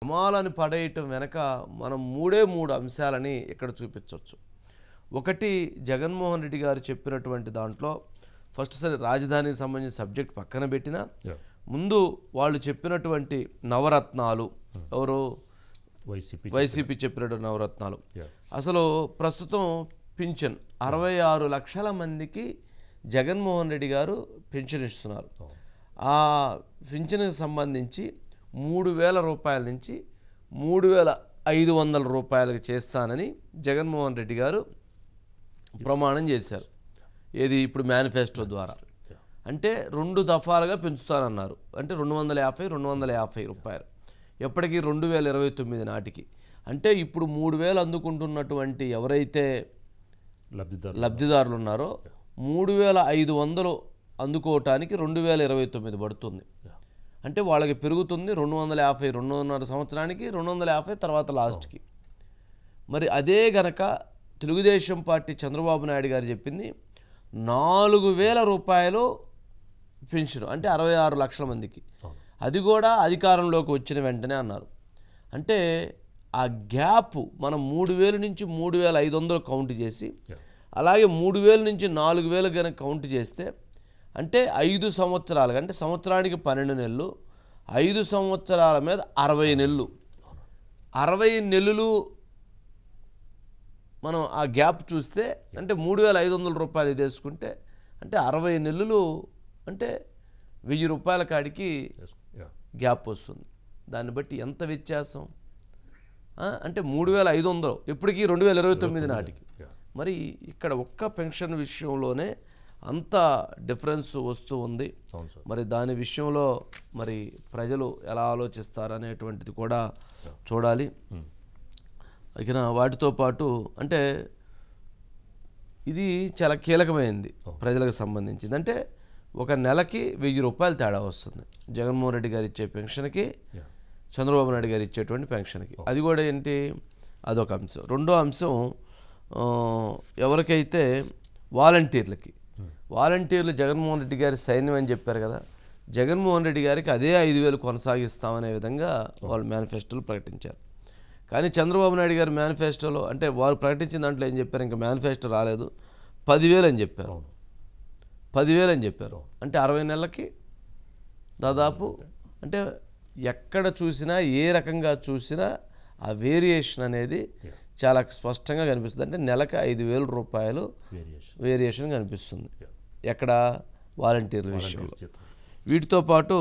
శ్రమాలను పడేయటం వెనక మనం మూడే మూడు అంశాలని ఇక్కడ చూపించవచ్చు ఒకటి జగన్మోహన్ రెడ్డి గారు చెప్పినటువంటి దాంట్లో ఫస్ట్ సరే రాజధానికి సంబంధించిన సబ్జెక్ట్ పక్కన పెట్టిన ముందు వాళ్ళు చెప్పినటువంటి నవరత్నాలు ఎవరు వైసీపీ వైసీపీ చెప్పినటువంటి నవరత్నాలు అసలు ప్రస్తుతం పింఛన్ అరవై ఆరు లక్షల మందికి జగన్మోహన్ రెడ్డి గారు పింఛన్ ఇస్తున్నారు ఆ పింఛన్కి సంబంధించి మూడు వేల రూపాయల నుంచి మూడు వేల ఐదు వందల రూపాయలకు చేస్తానని జగన్మోహన్ రెడ్డి గారు ప్రమాణం చేశారు ఏది ఇప్పుడు మేనిఫెస్టో ద్వారా అంటే రెండు దఫాలుగా పెంచుతానన్నారు అంటే రెండు వందల యాభై రెండు వందల యాభై రూపాయలు ఎప్పటికీ రెండు వేల ఇరవై తొమ్మిది నాటికి అంటే ఇప్పుడు మూడు వేలు అందుకుంటున్నటువంటి ఎవరైతే లబ్ధిదారు లబ్ధిదారులు ఉన్నారో మూడు వేల ఐదు వందలు అందుకోవటానికి రెండు వేల ఇరవై తొమ్మిది పడుతుంది అంటే వాళ్ళకి పెరుగుతుంది రెండు వందల యాభై రెండున్నర సంవత్సరానికి రెండు వందల యాభై తర్వాత లాస్ట్కి మరి అదే గనక తెలుగుదేశం పార్టీ చంద్రబాబు నాయుడు గారు చెప్పింది నాలుగు వేల రూపాయలు పెన్షన్ అంటే అరవై ఆరు లక్షల మందికి అది కూడా అధికారంలోకి వచ్చిన వెంటనే అన్నారు అంటే ఆ గ్యాప్ మనం మూడు వేలు నుంచి మూడు వేల ఐదు వందలు కౌంట్ చేసి అలాగే మూడు వేల నుంచి నాలుగు వేలు కనుక కౌంట్ చేస్తే అంటే ఐదు సంవత్సరాలు అంటే సంవత్సరానికి పన్నెండు నెలలు ఐదు సంవత్సరాల మీద అరవై నెలలు అరవై నెలలు మనం ఆ గ్యాప్ చూస్తే అంటే మూడు వేల ఐదు వందల రూపాయలు తీసుకుంటే అంటే అరవై నెలలు అంటే వెయ్యి రూపాయల కాడికి గ్యాప్ వస్తుంది దాన్ని బట్టి ఎంత వ్యత్యాసం అంటే మూడు వేల ఐదు వందలు ఇప్పటికీ రెండు వేల ఇరవై తొమ్మిది నాటికి మరి ఇక్కడ ఒక్క పెన్షన్ విషయంలోనే అంత డిఫరెన్స్ వస్తూ ఉంది మరి దాని విషయంలో మరి ప్రజలు ఎలా ఆలోచిస్తారనేటువంటిది కూడా చూడాలి ఇక వాటితో పాటు అంటే ఇది చాలా కీలకమైంది ప్రజలకు సంబంధించింది అంటే ఒక నెలకి వెయ్యి రూపాయలు తేడా వస్తుంది జగన్మోహన్ రెడ్డి గారు ఇచ్చే పెన్షన్కి చంద్రబాబు నాయుడు గారు ఇచ్చేటువంటి పెన్షన్కి అది కూడా ఏంటి అదొక అంశం రెండో అంశం ఎవరికైతే వాలంటీర్లకి వాలంటీర్లు జగన్మోహన్ రెడ్డి గారి సైన్యం అని చెప్పారు కదా జగన్మోహన్ రెడ్డి గారికి అదే ఐదు వేలు కొనసాగిస్తామనే విధంగా వాళ్ళు మేనిఫెస్టోలు ప్రకటించారు కానీ చంద్రబాబు నాయుడు గారి మేనిఫెస్టోలో అంటే వారు ప్రకటించిన దాంట్లో ఏం చెప్పారు ఇంకా మేనిఫెస్టో రాలేదు పదివేలు అని చెప్పారు పదివేలు అని చెప్పారు అంటే అరవై నెలలకి దాదాపు అంటే ఎక్కడ చూసినా ఏ రకంగా చూసినా ఆ వేరియేషన్ అనేది చాలా స్పష్టంగా కనిపిస్తుంది అంటే నెలకు ఐదు వేల రూపాయలు వేరియేషన్ కనిపిస్తుంది ఎక్కడ వాలంటీర్ల విషయంలో వీటితో పాటు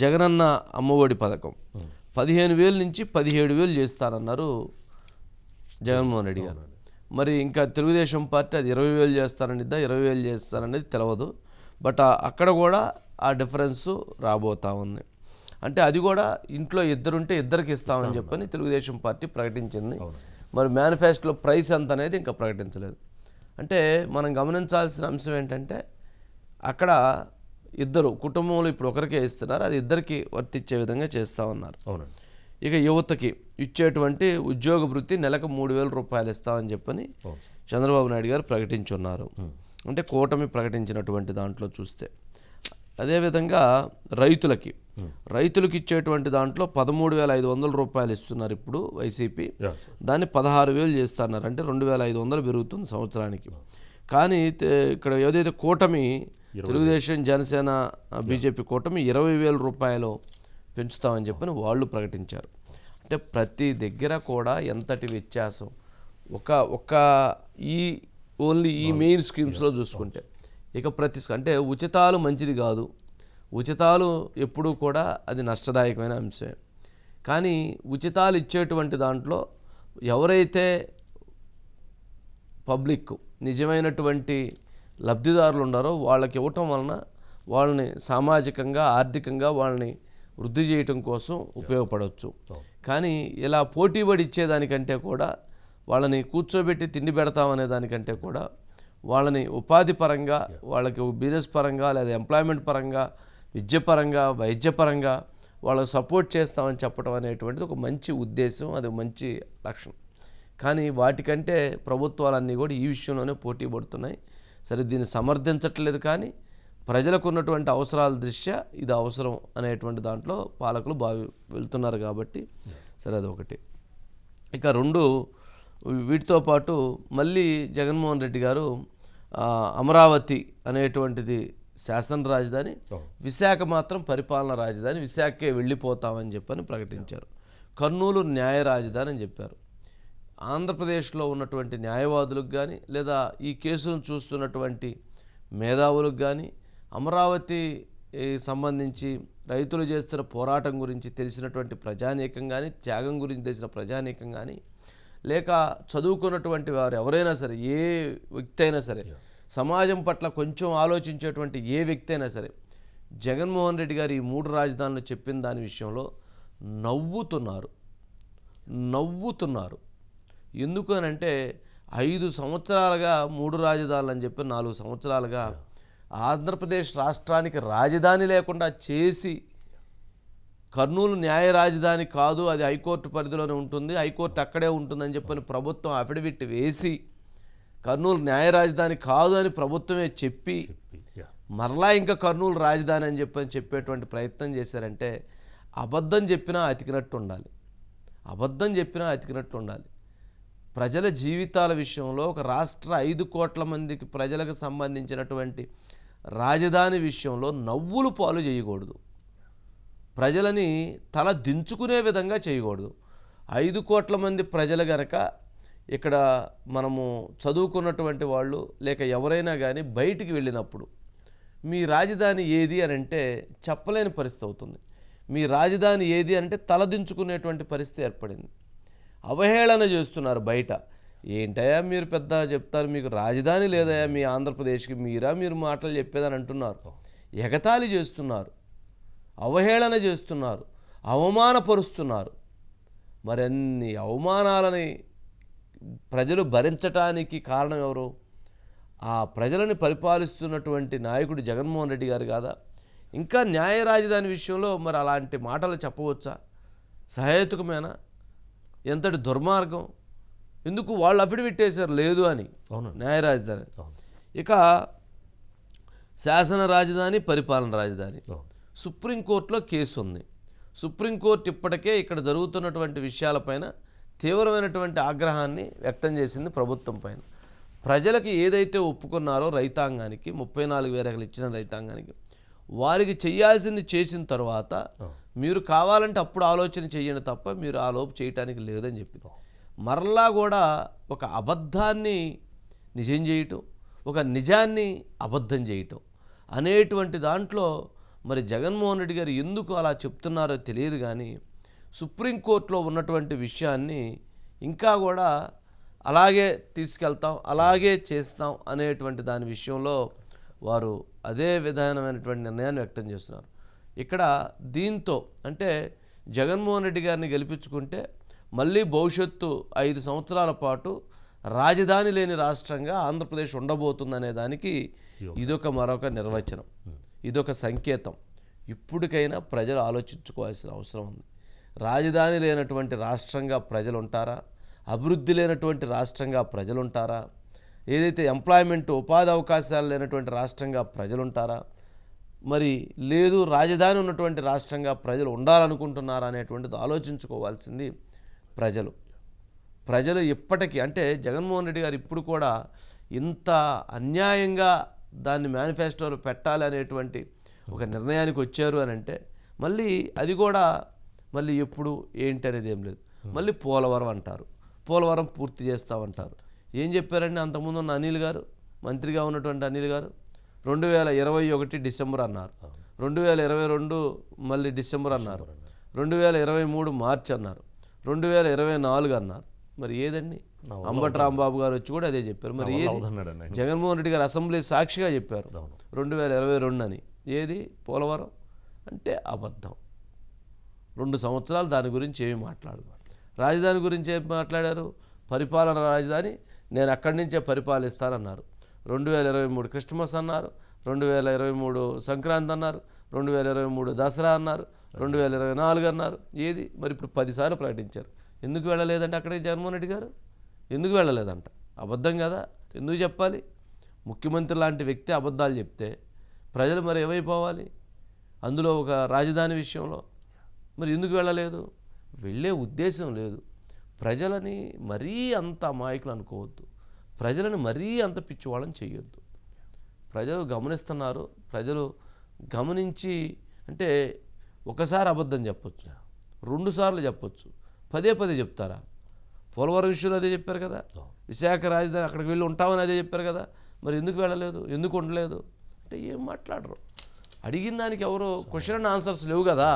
జగనన్న అమ్మఒడి పథకం hmm. పదిహేను వేలు నుంచి పదిహేడు వేలు చేస్తానన్నారు జగన్మోహన్ రెడ్డి గారు మరి ఇంకా తెలుగుదేశం పార్టీ అది ఇరవై వేలు చేస్తారనిద్దా ఇరవై వేలు చేస్తాననేది తెలియదు బట్ అక్కడ కూడా ఆ డిఫరెన్స్ రాబోతా ఉంది అంటే అది కూడా ఇంట్లో ఇద్దరుంటే ఇద్దరికి ఇస్తామని చెప్పని తెలుగుదేశం పార్టీ ప్రకటించింది మరి మేనిఫెస్టోలో ప్రైస్ ఎంత అనేది ఇంకా ప్రకటించలేదు అంటే మనం గమనించాల్సిన అంశం ఏంటంటే అక్కడ ఇద్దరు కుటుంబంలో ఇప్పుడు ఒకరికే ఇస్తున్నారు అది ఇద్దరికి వర్తించే విధంగా చేస్తూ ఉన్నారు ఇక యువతకి ఇచ్చేటువంటి ఉద్యోగ వృత్తి నెలకు మూడు వేల రూపాయలు ఇస్తామని చెప్పని చంద్రబాబు నాయుడు గారు ప్రకటించున్నారు అంటే కూటమి ప్రకటించినటువంటి దాంట్లో చూస్తే అదేవిధంగా రైతులకి రైతులకు ఇచ్చేటువంటి దాంట్లో పదమూడు వేల ఐదు వందల రూపాయలు ఇస్తున్నారు ఇప్పుడు వైసీపీ దాన్ని పదహారు వేలు చేస్తున్నారు అంటే రెండు వేల ఐదు వందలు పెరుగుతుంది సంవత్సరానికి కానీ ఇక్కడ ఏదైతే కూటమి తెలుగుదేశం జనసేన బీజేపీ కూటమి ఇరవై వేల రూపాయలు పెంచుతామని చెప్పని వాళ్ళు ప్రకటించారు అంటే ప్రతి దగ్గర కూడా ఎంతటి వ్యత్యాసం ఒక ఒక ఈ ఓన్లీ ఈ మెయిన్ స్కీమ్స్లో చూసుకుంటే ఇక ప్రతి అంటే ఉచితాలు మంచిది కాదు ఉచితాలు ఎప్పుడూ కూడా అది నష్టదాయకమైన అంశమే కానీ ఉచితాలు ఇచ్చేటువంటి దాంట్లో ఎవరైతే పబ్లిక్ నిజమైనటువంటి లబ్ధిదారులు ఉన్నారో వాళ్ళకి ఇవ్వటం వలన వాళ్ళని సామాజికంగా ఆర్థికంగా వాళ్ళని వృద్ధి చేయటం కోసం ఉపయోగపడవచ్చు కానీ ఇలా పడి ఇచ్చేదానికంటే కూడా వాళ్ళని కూర్చోబెట్టి తిండి పెడతామనే దానికంటే కూడా వాళ్ళని ఉపాధి పరంగా వాళ్ళకి బిజినెస్ పరంగా లేదా ఎంప్లాయ్మెంట్ పరంగా విద్యపరంగా వైద్యపరంగా వాళ్ళకు సపోర్ట్ చేస్తామని చెప్పడం అనేటువంటిది ఒక మంచి ఉద్దేశం అది మంచి లక్షణం కానీ వాటికంటే ప్రభుత్వాలన్నీ కూడా ఈ విషయంలోనే పోటీ పడుతున్నాయి సరే దీన్ని సమర్థించట్లేదు కానీ ప్రజలకు ఉన్నటువంటి అవసరాల దృష్ట్యా ఇది అవసరం అనేటువంటి దాంట్లో పాలకులు బావి వెళ్తున్నారు కాబట్టి సరే అది ఒకటి ఇక రెండు వీటితో పాటు మళ్ళీ జగన్మోహన్ రెడ్డి గారు అమరావతి అనేటువంటిది శాసన రాజధాని విశాఖ మాత్రం పరిపాలన రాజధాని విశాఖకే వెళ్ళిపోతామని చెప్పని ప్రకటించారు కర్నూలు న్యాయ రాజధాని అని చెప్పారు ఆంధ్రప్రదేశ్లో ఉన్నటువంటి న్యాయవాదులకు కానీ లేదా ఈ కేసును చూస్తున్నటువంటి మేధావులకు కానీ అమరావతి సంబంధించి రైతులు చేస్తున్న పోరాటం గురించి తెలిసినటువంటి ప్రజానీకం కానీ త్యాగం గురించి తెలిసిన ప్రజానీకం కానీ లేక చదువుకున్నటువంటి వారు ఎవరైనా సరే ఏ వ్యక్తి అయినా సరే సమాజం పట్ల కొంచెం ఆలోచించేటువంటి ఏ వ్యక్తి అయినా సరే జగన్మోహన్ రెడ్డి గారు ఈ మూడు రాజధానులు చెప్పిన దాని విషయంలో నవ్వుతున్నారు నవ్వుతున్నారు ఎందుకు అంటే ఐదు సంవత్సరాలుగా మూడు రాజధానులు అని చెప్పి నాలుగు సంవత్సరాలుగా ఆంధ్రప్రదేశ్ రాష్ట్రానికి రాజధాని లేకుండా చేసి కర్నూలు న్యాయ రాజధాని కాదు అది హైకోర్టు పరిధిలోనే ఉంటుంది హైకోర్టు అక్కడే ఉంటుందని చెప్పని ప్రభుత్వం అఫిడవిట్ వేసి కర్నూలు న్యాయ రాజధాని కాదు అని ప్రభుత్వమే చెప్పి మరలా ఇంకా కర్నూలు రాజధాని అని చెప్పని చెప్పేటువంటి ప్రయత్నం చేశారంటే అబద్ధం చెప్పినా అతికినట్టు ఉండాలి అబద్ధం చెప్పినా అతికినట్టు ఉండాలి ప్రజల జీవితాల విషయంలో ఒక రాష్ట్ర ఐదు కోట్ల మందికి ప్రజలకు సంబంధించినటువంటి రాజధాని విషయంలో నవ్వులు పాలు చేయకూడదు ప్రజలని తల దించుకునే విధంగా చేయకూడదు ఐదు కోట్ల మంది ప్రజలు గనక ఇక్కడ మనము చదువుకున్నటువంటి వాళ్ళు లేక ఎవరైనా కానీ బయటికి వెళ్ళినప్పుడు మీ రాజధాని ఏది అని అంటే చెప్పలేని పరిస్థితి అవుతుంది మీ రాజధాని ఏది అంటే తలదించుకునేటువంటి పరిస్థితి ఏర్పడింది అవహేళన చేస్తున్నారు బయట ఏంటయ్యా మీరు పెద్ద చెప్తారు మీకు రాజధాని లేదయా మీ ఆంధ్రప్రదేశ్కి మీరా మీరు మాటలు చెప్పేదని అంటున్నారు ఎగతాళి చేస్తున్నారు అవహేళన చేస్తున్నారు అవమానపరుస్తున్నారు మరన్ని అవమానాలని ప్రజలు భరించటానికి కారణం ఎవరు ఆ ప్రజలని పరిపాలిస్తున్నటువంటి నాయకుడు జగన్మోహన్ రెడ్డి గారు కాదా ఇంకా న్యాయ రాజధాని విషయంలో మరి అలాంటి మాటలు చెప్పవచ్చా సహేతుకమేనా ఎంతటి దుర్మార్గం ఎందుకు వాళ్ళు అఫిడవిట్ వేశారు లేదు అని న్యాయ రాజధాని ఇక శాసన రాజధాని పరిపాలన రాజధాని సుప్రీంకోర్టులో కేసు ఉంది సుప్రీంకోర్టు ఇప్పటికే ఇక్కడ జరుగుతున్నటువంటి విషయాలపైన తీవ్రమైనటువంటి ఆగ్రహాన్ని వ్యక్తం చేసింది ప్రభుత్వం పైన ప్రజలకు ఏదైతే ఒప్పుకున్నారో రైతాంగానికి ముప్పై నాలుగు వేల ఇచ్చిన రైతాంగానికి వారికి చేయాల్సింది చేసిన తర్వాత మీరు కావాలంటే అప్పుడు ఆలోచన చేయండి తప్ప మీరు ఆ లోపు చేయటానికి లేదని చెప్పి మరలా కూడా ఒక అబద్ధాన్ని నిజం చేయటం ఒక నిజాన్ని అబద్ధం చేయటం అనేటువంటి దాంట్లో మరి జగన్మోహన్ రెడ్డి గారు ఎందుకు అలా చెప్తున్నారో తెలియదు కానీ సుప్రీంకోర్టులో ఉన్నటువంటి విషయాన్ని ఇంకా కూడా అలాగే తీసుకెళ్తాం అలాగే చేస్తాం అనేటువంటి దాని విషయంలో వారు అదే విధానమైనటువంటి నిర్ణయాన్ని వ్యక్తం చేస్తున్నారు ఇక్కడ దీంతో అంటే జగన్మోహన్ రెడ్డి గారిని గెలిపించుకుంటే మళ్ళీ భవిష్యత్తు ఐదు సంవత్సరాల పాటు రాజధాని లేని రాష్ట్రంగా ఆంధ్రప్రదేశ్ ఉండబోతుందనే దానికి ఇదొక మరొక నిర్వచనం ఇదొక సంకేతం ఇప్పటికైనా ప్రజలు ఆలోచించుకోవాల్సిన అవసరం ఉంది రాజధాని లేనటువంటి రాష్ట్రంగా ప్రజలు ఉంటారా అభివృద్ధి లేనటువంటి రాష్ట్రంగా ప్రజలు ఉంటారా ఏదైతే ఎంప్లాయ్మెంట్ ఉపాధి అవకాశాలు లేనటువంటి రాష్ట్రంగా ప్రజలు ఉంటారా మరి లేదు రాజధాని ఉన్నటువంటి రాష్ట్రంగా ప్రజలు ఉండాలనుకుంటున్నారా అనేటువంటిది ఆలోచించుకోవాల్సింది ప్రజలు ప్రజలు ఇప్పటికీ అంటే జగన్మోహన్ రెడ్డి గారు ఇప్పుడు కూడా ఇంత అన్యాయంగా దాన్ని మేనిఫెస్టోలో పెట్టాలి అనేటువంటి ఒక నిర్ణయానికి వచ్చారు అని అంటే మళ్ళీ అది కూడా మళ్ళీ ఎప్పుడు ఏంటి అనేది ఏం లేదు మళ్ళీ పోలవరం అంటారు పోలవరం పూర్తి చేస్తామంటారు ఏం చెప్పారండి అంతకుముందు ఉన్న అనిల్ గారు మంత్రిగా ఉన్నటువంటి అనిల్ గారు రెండు వేల ఇరవై ఒకటి డిసెంబర్ అన్నారు రెండు వేల ఇరవై రెండు మళ్ళీ డిసెంబర్ అన్నారు రెండు వేల ఇరవై మూడు మార్చ్ అన్నారు రెండు వేల ఇరవై నాలుగు అన్నారు మరి ఏదండి అంబటి రాంబాబు గారు వచ్చి కూడా అదే చెప్పారు మరి ఏది జగన్మోహన్ రెడ్డి గారు అసెంబ్లీ సాక్షిగా చెప్పారు రెండు వేల ఇరవై రెండు అని ఏది పోలవరం అంటే అబద్ధం రెండు సంవత్సరాలు దాని గురించి ఏమి మాట్లాడదు రాజధాని గురించి ఏమి మాట్లాడారు పరిపాలన రాజధాని నేను అక్కడి నుంచే పరిపాలిస్తానన్నారు రెండు వేల ఇరవై మూడు క్రిస్మస్ అన్నారు రెండు వేల ఇరవై మూడు సంక్రాంతి అన్నారు రెండు వేల ఇరవై మూడు దసరా అన్నారు రెండు వేల ఇరవై నాలుగు అన్నారు ఏది మరి ఇప్పుడు పదిసార్లు ప్రకటించారు ఎందుకు వెళ్ళలేదంటే అక్కడికి జగన్మోహన్ రెడ్డి గారు ఎందుకు వెళ్ళలేదంట అబద్ధం కదా ఎందుకు చెప్పాలి ముఖ్యమంత్రి లాంటి వ్యక్తి అబద్ధాలు చెప్తే ప్రజలు మరి ఏమైపోవాలి అందులో ఒక రాజధాని విషయంలో మరి ఎందుకు వెళ్ళలేదు వెళ్ళే ఉద్దేశం లేదు ప్రజలని మరీ అంత అమాయకులు అనుకోవద్దు ప్రజలను మరీ అంత పిచ్చివాళ్ళని చేయొద్దు ప్రజలు గమనిస్తున్నారు ప్రజలు గమనించి అంటే ఒకసారి అబద్ధం చెప్పొచ్చు రెండుసార్లు చెప్పొచ్చు పదే పదే చెప్తారా పోలవరం విషయంలో అదే చెప్పారు కదా విశాఖ రాజధాని అక్కడికి వెళ్ళి ఉంటామని అదే చెప్పారు కదా మరి ఎందుకు వెళ్ళలేదు ఎందుకు ఉండలేదు అంటే ఏం మాట్లాడరు అడిగిన దానికి ఎవరు క్వశ్చన్ అండ్ ఆన్సర్స్ లేవు కదా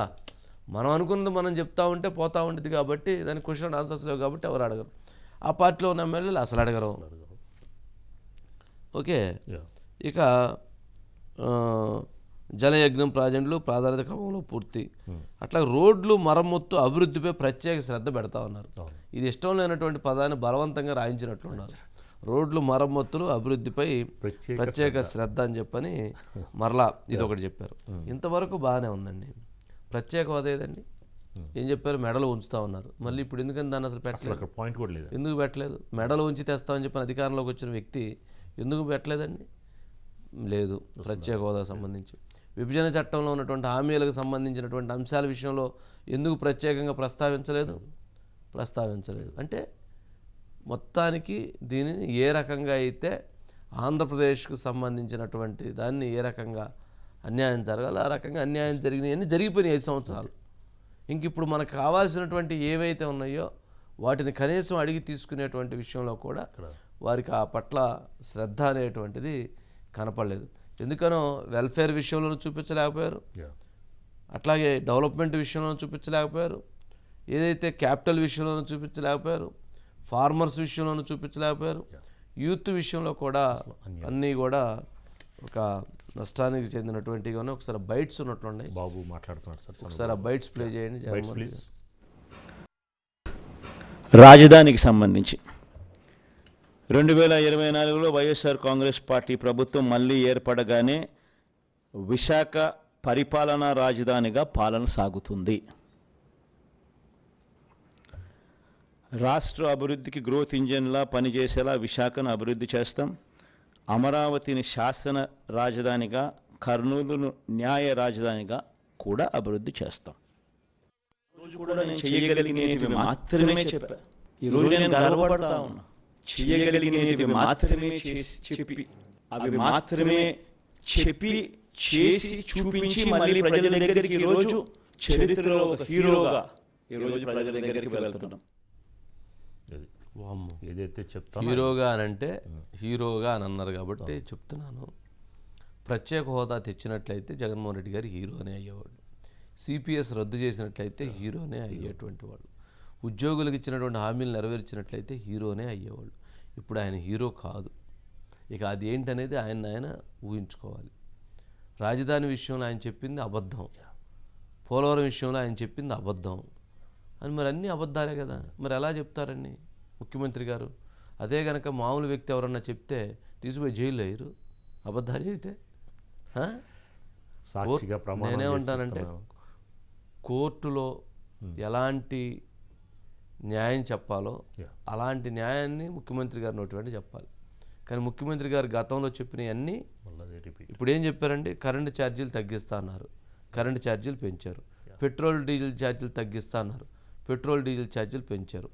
మనం అనుకున్నది మనం చెప్తా ఉంటే పోతూ ఉంటుంది కాబట్టి దానికి క్వశ్చన్ అండ్ ఆన్సర్స్ లేవు కాబట్టి ఎవరు అడగరు ఆ పార్టీలో ఉన్న ఎమ్మెల్యేలు అసలు అడగరు ఓకే ఇక జలయజ్ఞం ప్రాజెక్టులు ప్రాధాన్యత క్రమంలో పూర్తి అట్లా రోడ్లు మరమ్మత్తు అభివృద్ధిపై ప్రత్యేక శ్రద్ధ పెడతా ఉన్నారు ఇది ఇష్టం లేనటువంటి పదాన్ని బలవంతంగా రాయించినట్లున్నారు రోడ్లు మరమ్మత్తులు అభివృద్ధిపై ప్రత్యేక శ్రద్ధ అని చెప్పని మరలా ఇది ఒకటి చెప్పారు ఇంతవరకు బాగానే ఉందండి ప్రత్యేక హోదా ఏదండి ఏం చెప్పారు మెడలు ఉంచుతా ఉన్నారు మళ్ళీ ఇప్పుడు ఎందుకని దాన్ని అసలు పెట్టలేదు పాయింట్ కూడా లేదు ఎందుకు పెట్టలేదు మెడలు ఉంచి తెస్తామని చెప్పిన అధికారంలోకి వచ్చిన వ్యక్తి ఎందుకు పెట్టలేదండి లేదు ప్రత్యేక హోదా సంబంధించి విభజన చట్టంలో ఉన్నటువంటి హామీలకు సంబంధించినటువంటి అంశాల విషయంలో ఎందుకు ప్రత్యేకంగా ప్రస్తావించలేదు ప్రస్తావించలేదు అంటే మొత్తానికి దీనిని ఏ రకంగా అయితే ఆంధ్రప్రదేశ్కు సంబంధించినటువంటి దాన్ని ఏ రకంగా అన్యాయం జరగాలి ఆ రకంగా అన్యాయం జరిగినాయని జరిగిపోయినాయి ఐదు సంవత్సరాలు ఇంక ఇప్పుడు మనకు కావాల్సినటువంటి ఏవైతే ఉన్నాయో వాటిని కనీసం అడిగి తీసుకునేటువంటి విషయంలో కూడా వారికి ఆ పట్ల శ్రద్ధ అనేటువంటిది కనపడలేదు ఎందుకనో వెల్ఫేర్ విషయంలోనూ చూపించలేకపోయారు అట్లాగే డెవలప్మెంట్ విషయంలో చూపించలేకపోయారు ఏదైతే క్యాపిటల్ విషయంలోనూ చూపించలేకపోయారు ఫార్మర్స్ విషయంలోనూ చూపించలేకపోయారు యూత్ విషయంలో కూడా అన్నీ కూడా ఒక నష్టానికి చెందినటువంటిగానే ఒకసారి బైట్స్ ఉన్నట్లుండి బాబు మాట్లాడుతున్నారు సార్ ఒకసారి బైట్స్ ప్లే చేయండి రాజధానికి సంబంధించి రెండు వేల ఇరవై నాలుగులో వైఎస్ఆర్ కాంగ్రెస్ పార్టీ ప్రభుత్వం మళ్ళీ ఏర్పడగానే విశాఖ పరిపాలనా రాజధానిగా పాలన సాగుతుంది రాష్ట్ర అభివృద్ధికి గ్రోత్ ఇంజన్లా పనిచేసేలా విశాఖను అభివృద్ధి చేస్తాం అమరావతిని శాసన రాజధానిగా కర్నూలును న్యాయ రాజధానిగా కూడా అభివృద్ధి చేస్తాం రోజు కూడా నేను మాత్రమే ఈరోజు నేను గర్వపడతా ఉన్నా చేయగలిగినవి మాత్రమే చేసి చెప్పి అవి మాత్రమే చెప్పి చేసి చూపించి మళ్ళీ ప్రజల దగ్గరికి ఈరోజు చరిత్రలో ఒక హీరోగా ఈరోజు ప్రజల దగ్గరికి వెళ్తున్నాం ఏదైతే చెప్తా హీరోగా అని అంటే హీరోగా అని అన్నారు కాబట్టి చెప్తున్నాను ప్రత్యేక హోదా తెచ్చినట్లయితే జగన్మోహన్ రెడ్డి గారు హీరోనే అయ్యేవాడు సిపిఎస్ రద్దు చేసినట్లయితే హీరోనే అయ్యేటువంటి వాళ్ళు ఉద్యోగులకు ఇచ్చినటువంటి హామీలు నెరవేర్చినట్లయితే హీరోనే అయ్యేవాళ్ళు ఇప్పుడు ఆయన హీరో కాదు ఇక అది ఏంటనేది ఆయన ఆయన ఊహించుకోవాలి రాజధాని విషయంలో ఆయన చెప్పింది అబద్ధం పోలవరం విషయంలో ఆయన చెప్పింది అబద్ధం అని మరి అన్నీ అబద్ధాలే కదా మరి ఎలా చెప్తారండి ముఖ్యమంత్రి గారు అదే కనుక మామూలు వ్యక్తి ఎవరన్నా చెప్తే తీసుకుపోయి జైలు అయ్యారు అబద్ధాలు అయితే నేనే ఉంటానంటే కోర్టులో ఎలాంటి న్యాయం చెప్పాలో అలాంటి న్యాయాన్ని ముఖ్యమంత్రి గారు నోటి చెప్పాలి కానీ ముఖ్యమంత్రి గారు గతంలో చెప్పినవన్నీ ఇప్పుడు ఏం చెప్పారంటే కరెంటు ఛార్జీలు తగ్గిస్తా అన్నారు కరెంటు ఛార్జీలు పెంచారు పెట్రోల్ డీజిల్ ఛార్జీలు తగ్గిస్తా అన్నారు పెట్రోల్ డీజిల్ ఛార్జీలు పెంచారు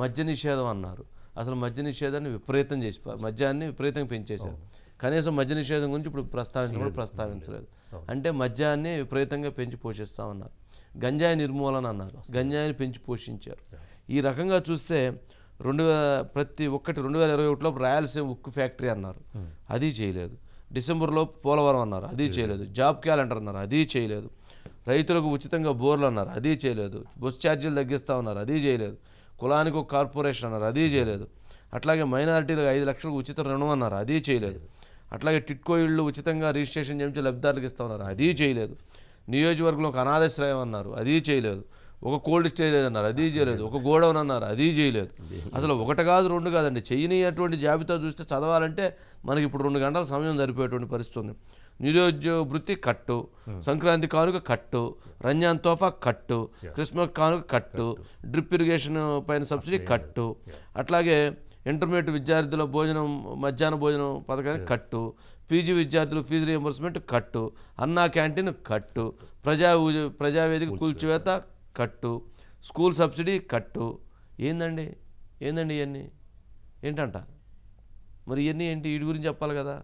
మద్య నిషేధం అన్నారు అసలు మద్య నిషేధాన్ని విపరీతం చేసి మద్యాన్ని విపరీతంగా పెంచేశారు కనీసం మద్య నిషేధం గురించి ఇప్పుడు ప్రస్తావించడం ప్రస్తావించలేదు అంటే మద్యాన్ని విపరీతంగా పెంచి పోషిస్తామన్నారు గంజాయి నిర్మూలన అన్నారు గంజాయిని పెంచి పోషించారు ఈ రకంగా చూస్తే రెండు ప్రతి ఒక్కటి రెండు వేల ఇరవై ఒకటిలో రాయలసీమ ఉక్కు ఫ్యాక్టరీ అన్నారు అది చేయలేదు డిసెంబర్లో పోలవరం అన్నారు అది చేయలేదు జాబ్ క్యాలెండర్ అన్నారు అది చేయలేదు రైతులకు ఉచితంగా బోర్లు అన్నారు అది చేయలేదు బస్ ఛార్జీలు తగ్గిస్తా ఉన్నారు అది చేయలేదు కులానికి ఒక కార్పొరేషన్ అన్నారు అది చేయలేదు అట్లాగే మైనారిటీలకు ఐదు లక్షలకు ఉచిత రుణం అన్నారు అది చేయలేదు అట్లాగే టిట్కో ఇళ్ళు ఉచితంగా రిజిస్ట్రేషన్ చేయించి లబ్ధిదారులకు ఇస్తా ఉన్నారు అది చేయలేదు నియోజకవర్గంలో ఒక అనాథశ్రయం అన్నారు అది చేయలేదు ఒక కోల్డ్ స్టోరేజ్ అన్నారు అది చేయలేదు ఒక గోడౌన్ అన్నారు అది చేయలేదు అసలు ఒకటి కాదు రెండు కాదండి చేయని అటువంటి జాబితా చూస్తే చదవాలంటే మనకి ఇప్పుడు రెండు గంటల సమయం సరిపోయేటువంటి పరిస్థితి ఉంది నిరుద్యోగ వృత్తి కట్టు hmm. సంక్రాంతి కానుక కట్టు రంజాన్ తోఫా కట్టు క్రిస్మస్ కానుక కట్టు డ్రిప్ ఇరిగేషన్ పైన సబ్సిడీ కట్టు అట్లాగే ఇంటర్మీడియట్ విద్యార్థుల భోజనం మధ్యాహ్న భోజనం పథకానికి కట్టు పీజీ విద్యార్థులు ఫీజు రియంబర్స్మెంట్ కట్టు అన్నా క్యాంటీన్ కట్టు ప్రజా ప్రజావేదిక కూల్చివేత కట్టు స్కూల్ సబ్సిడీ కట్టు ఏందండి ఏందండి ఇవన్నీ ఏంటంట మరి ఇవన్నీ ఏంటి వీటి గురించి చెప్పాలి కదా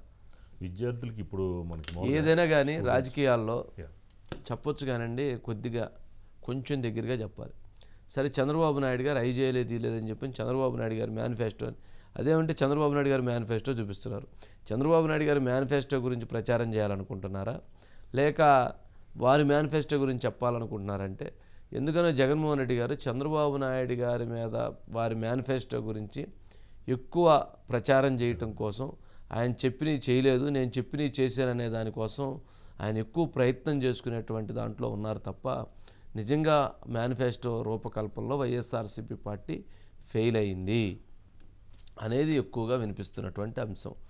విద్యార్థులకి ఇప్పుడు మనకి ఏదైనా కానీ రాజకీయాల్లో చెప్పొచ్చు కానండి కొద్దిగా కొంచెం దగ్గరగా చెప్పాలి సరే చంద్రబాబు నాయుడు గారు ఐ చేయలేదు లేదని చెప్పి చంద్రబాబు నాయుడు గారు మేనిఫెస్టో అని అదేమంటే చంద్రబాబు నాయుడు గారు మేనిఫెస్టో చూపిస్తున్నారు చంద్రబాబు నాయుడు గారు మేనిఫెస్టో గురించి ప్రచారం చేయాలనుకుంటున్నారా లేక వారి మేనిఫెస్టో గురించి చెప్పాలనుకుంటున్నారంటే ఎందుకంటే జగన్మోహన్ రెడ్డి గారు చంద్రబాబు నాయుడు గారి మీద వారి మేనిఫెస్టో గురించి ఎక్కువ ప్రచారం చేయటం కోసం ఆయన చెప్పినవి చేయలేదు నేను చెప్పినవి చేశాననే దానికోసం ఆయన ఎక్కువ ప్రయత్నం చేసుకునేటువంటి దాంట్లో ఉన్నారు తప్ప నిజంగా మేనిఫెస్టో రూపకల్పనలో వైఎస్ఆర్సీపీ పార్టీ ఫెయిల్ అయింది అనేది ఎక్కువగా వినిపిస్తున్నటువంటి అంశం